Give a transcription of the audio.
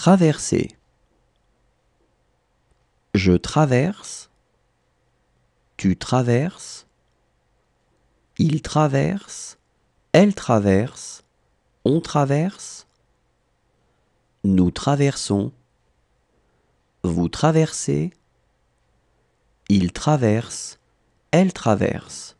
Traverser. Je traverse. Tu traverses. Il traverse. Elle traverse. On traverse. Nous traversons. Vous traversez. Il traverse. Elle traverse.